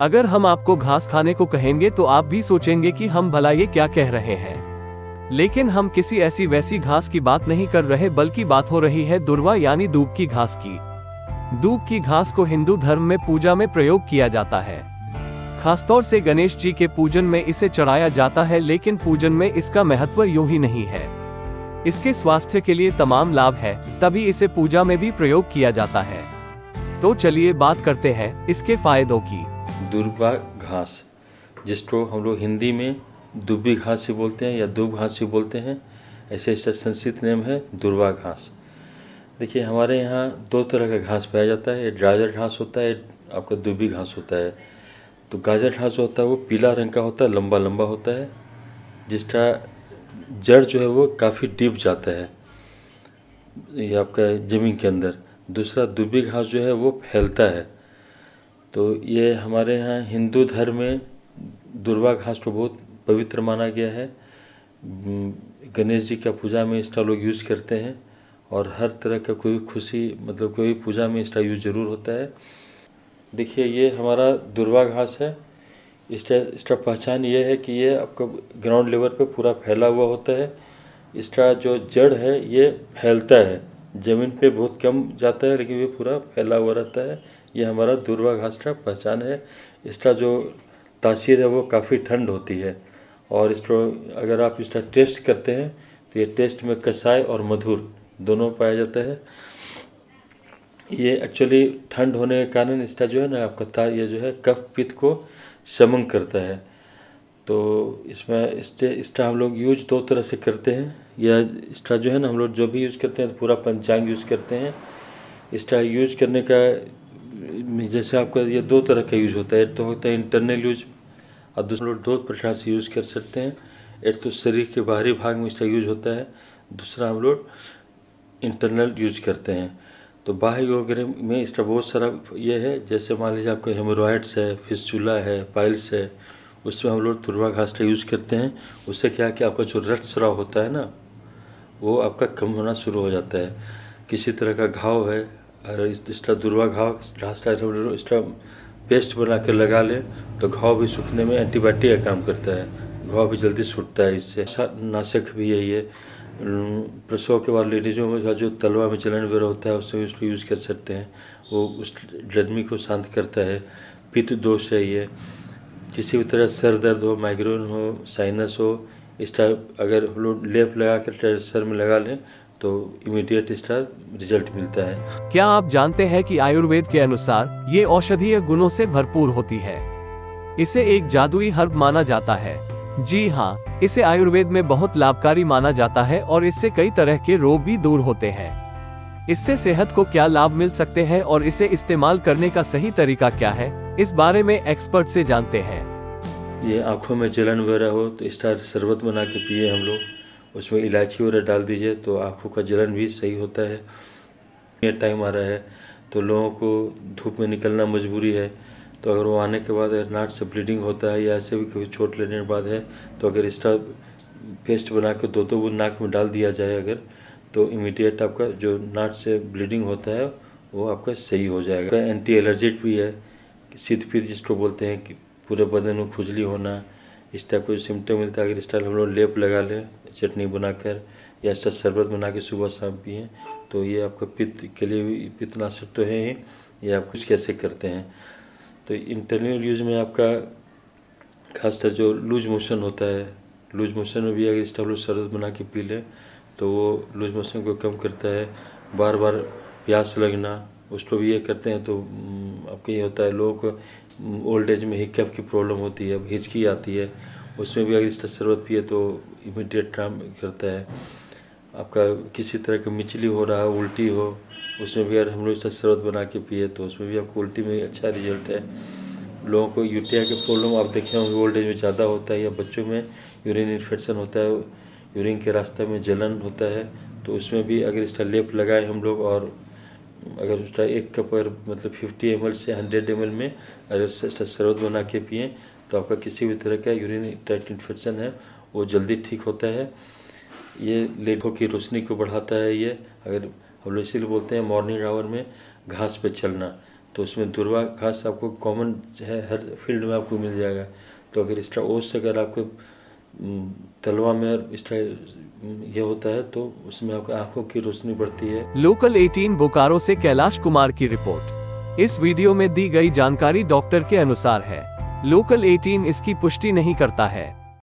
अगर हम आपको घास खाने को कहेंगे तो आप भी सोचेंगे कि हम भला ये क्या कह रहे हैं लेकिन हम किसी ऐसी वैसी घास की बात नहीं कर रहे बल्कि बात हो रही है दुर्वा यानी दूब की घास की दूब की घास को हिंदू धर्म में पूजा में प्रयोग किया जाता है खासतौर से गणेश जी के पूजन में इसे चढ़ाया जाता है लेकिन पूजन में इसका महत्व यू ही नहीं है इसके स्वास्थ्य के लिए तमाम लाभ है तभी इसे पूजा में भी प्रयोग किया जाता है तो चलिए बात करते हैं इसके फायदों की दुर्बा घास जिसको हम लोग हिंदी में दुब्बी घास ही बोलते हैं या दुब घास ही बोलते हैं ऐसे इसका संस्कृत नेम है दुर्बा घास देखिए हमारे यहाँ दो तरह का घास पाया जाता है एक गाजर घास होता है आपका दुबी घास होता है तो गाजर घास जो होता है वो पीला रंग का होता है लंबा लंबा होता है जिसका जड़ जो है वो काफ़ी डीप जाता है ये आपका ज़मीन के अंदर दूसरा दुबी घास जो है वो फैलता है तो ये हमारे यहाँ हिंदू धर्म में दुर्वा घास को बहुत पवित्र माना गया है गणेश जी का पूजा में इसका लोग यूज करते हैं और हर तरह का कोई खुशी मतलब कोई पूजा में इसका यूज जरूर होता है देखिए ये हमारा दुर्वा घास है इसका इसका पहचान ये है कि ये आपका ग्राउंड लेवल पे पूरा फैला हुआ होता है इसका जो जड़ है ये फैलता है ज़मीन पे बहुत कम जाता है लेकिन ये पूरा फैला हुआ रहता है ये हमारा दूरवाघास का पहचान है इसका जो तासीर है वो काफ़ी ठंड होती है और इसको अगर आप इसका टेस्ट करते हैं तो ये टेस्ट में कसाई और मधुर दोनों पाया जाता है ये एक्चुअली ठंड होने के कारण इसका जो है ना आपका तार ये जो है कफ पित्त को शमंग करता है तो इसमें इसके इसका हम लोग यूज दो तरह से करते हैं या इसका जो है ना हम लोग जो भी यूज़ करते हैं तो पूरा पंचांग यूज़ करते हैं इसका यूज करने का जैसे आपका ये दो तरह का यूज़ होता है एक तो होता है इंटरनल यूज और दूसरा दो प्रकार से यूज़ कर सकते हैं एक तो शरीर के बाहरी भाग में इसका यूज होता है दूसरा हम लोग इंटरनल यूज करते हैं तो बाह्य योग में इसका बहुत सारा ये है जैसे मान लीजिए आपका हेमोरॉइड्स है फिस्चूला है पाइल्स है उसमें हम लोग तुरवा घास का यूज़ करते हैं उससे क्या है कि आपका जो रक्त स्राव होता है ना वो आपका कम होना शुरू हो जाता है किसी तरह का घाव है और इस इसका दुर्वा घाव इस तरह पेस्ट बना कर लगा लें तो घाव भी सूखने में एंटीबायोटिक का काम करता है घाव भी जल्दी सूटता है इससे अच्छा, नाशक भी यही है प्रसव के बाद लेडीजों में जो तलवा में जलन वगैरह होता है उससे भी उसको यूज़ कर सकते हैं वो उस गर्मी को शांत करता है पित्त दोष है ये किसी भी तरह सर दर्द हो माइग्रेन हो साइनस हो इसका अगर हम लोग लेप लगा कर सर में लगा लें तो इमीडिएट इसका रिजल्ट मिलता है क्या आप जानते हैं कि आयुर्वेद के अनुसार ये औषधीय गुणों से भरपूर होती है इसे एक जादुई हर्ब माना जाता है जी हाँ इसे आयुर्वेद में बहुत लाभकारी माना जाता है और इससे कई तरह के रोग भी दूर होते हैं इससे सेहत को क्या लाभ मिल सकते हैं और इसे इस्तेमाल करने का सही तरीका क्या है इस बारे में एक्सपर्ट से जानते हैं ये आँखों में जलन वगैरह हो तो इसका शरबत बना के पिए हम लोग उसमें इलायची वगैरह डाल दीजिए तो आँखों का जलन भी सही होता है ये टाइम आ रहा है तो लोगों को धूप में निकलना मजबूरी है तो अगर वो आने के बाद नाट से ब्लीडिंग होता है या ऐसे भी कभी चोट लेने के बाद है तो अगर इसका पेस्ट बना कर दो दो वो नाक में डाल दिया जाए अगर तो इमीडिएट आपका जो नाट से ब्लीडिंग होता है वो आपका सही हो जाएगा एंटी एलर्जिक भी है सिद्ध फिर जिसको बोलते हैं कि पूरे बदन में खुजली होना इस टाइप का जो सिम्टम मिलता है अगर इस टाइप हम लोग लेप लगा लें चटनी बनाकर या इसका शरबत बना के सुबह शाम पिए तो ये आपका पित्त के लिए भी पित्तनाशक तो है ही ये आप कुछ कैसे करते हैं तो इंटरनल यूज में आपका खासकर जो लूज मोशन होता है लूज मोशन में भी अगर इस टाइप शरबत बना के पी लें तो वो लूज मोशन को कम करता है बार बार प्यास लगना उसको भी ये करते हैं तो हम्म, आपका ये होता है लोगों को ओल्ड एज में हिकअप की प्रॉब्लम होती है हिचकी आती है उसमें भी अगर इसका शरबत पिए तो इमीडिएट काम करता है आपका किसी तरह की मिचली हो रहा है उल्टी हो उसमें भी अगर हम लोग इसका शरबत बना के पिए तो उसमें भी आपको उल्टी में अच्छा रिजल्ट है लोगों को यूटिया की प्रॉब्लम आप देखे होंगे ओल्ड एज में ज़्यादा होता है या बच्चों में यूरिन इन्फेक्शन होता है यूरिन के रास्ते में जलन होता है तो उसमें भी अगर इसका लेप लगाए हम लोग और अगर उसका एक कप अगर मतलब 50 एम से 100 एम में अगर शरबत बना के पिए तो आपका किसी भी तरह का यूरिन टाइट इन्फेक्शन है वो जल्दी ठीक होता है ये लेटों की रोशनी को बढ़ाता है ये अगर हम लोग इसीलिए बोलते हैं मॉर्निंग आवर में घास पे चलना तो उसमें दुर्वा घास आपको कॉमन है हर फील्ड में आपको मिल जाएगा तो अगर इसका ओस अगर आपको तलवा में ये होता है तो उसमें आपकी आंखों की रोशनी बढ़ती है लोकल 18 बोकारो से कैलाश कुमार की रिपोर्ट इस वीडियो में दी गई जानकारी डॉक्टर के अनुसार है लोकल 18 इसकी पुष्टि नहीं करता है